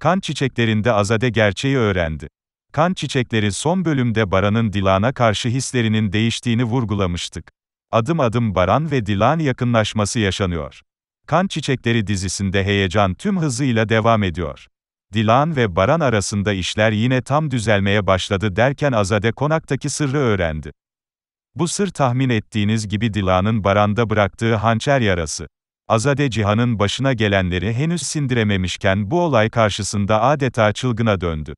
Kan çiçeklerinde Azade gerçeği öğrendi. Kan çiçekleri son bölümde Baran'ın Dilan'a karşı hislerinin değiştiğini vurgulamıştık. Adım adım Baran ve Dilan yakınlaşması yaşanıyor. Kan Çiçekleri dizisinde heyecan tüm hızıyla devam ediyor. Dilan ve Baran arasında işler yine tam düzelmeye başladı derken Azade konaktaki sırrı öğrendi. Bu sır tahmin ettiğiniz gibi Dilan'ın Baran'da bıraktığı hançer yarası. Azade Cihan'ın başına gelenleri henüz sindirememişken bu olay karşısında adeta çılgına döndü.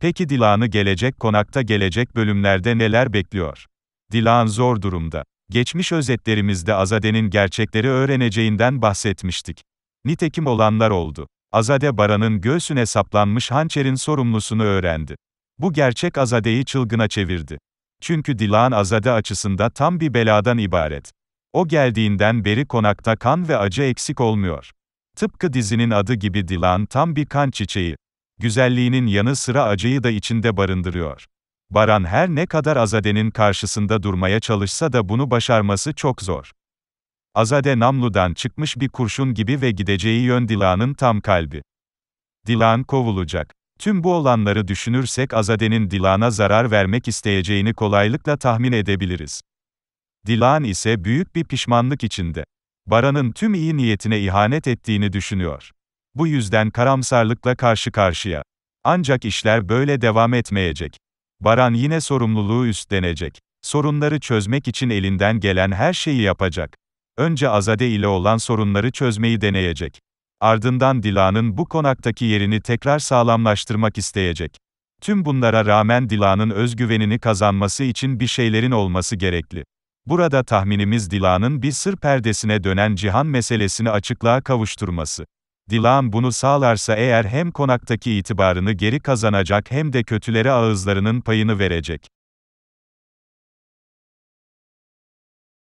Peki Dilan'ı gelecek konakta gelecek bölümlerde neler bekliyor? Dilan zor durumda. Geçmiş özetlerimizde Azade'nin gerçekleri öğreneceğinden bahsetmiştik. Nitekim olanlar oldu. Azade Baran'ın göğsüne saplanmış hançerin sorumlusunu öğrendi. Bu gerçek Azade'yi çılgına çevirdi. Çünkü Dilan Azade açısında tam bir beladan ibaret. O geldiğinden beri konakta kan ve acı eksik olmuyor. Tıpkı dizinin adı gibi Dilan tam bir kan çiçeği. Güzelliğinin yanı sıra acıyı da içinde barındırıyor. Baran her ne kadar Azade'nin karşısında durmaya çalışsa da bunu başarması çok zor. Azade Namlu'dan çıkmış bir kurşun gibi ve gideceği yön Dilan'ın tam kalbi. Dilan kovulacak. Tüm bu olanları düşünürsek Azade'nin Dilan'a zarar vermek isteyeceğini kolaylıkla tahmin edebiliriz. Dilan ise büyük bir pişmanlık içinde. Baran'ın tüm iyi niyetine ihanet ettiğini düşünüyor. Bu yüzden karamsarlıkla karşı karşıya. Ancak işler böyle devam etmeyecek. Baran yine sorumluluğu üstlenecek. Sorunları çözmek için elinden gelen her şeyi yapacak. Önce Azade ile olan sorunları çözmeyi deneyecek. Ardından Dilan'ın bu konaktaki yerini tekrar sağlamlaştırmak isteyecek. Tüm bunlara rağmen Dilan'ın özgüvenini kazanması için bir şeylerin olması gerekli. Burada tahminimiz Dilan'ın bir sır perdesine dönen cihan meselesini açıklığa kavuşturması. Dilan bunu sağlarsa eğer hem konaktaki itibarını geri kazanacak hem de kötülere ağızlarının payını verecek.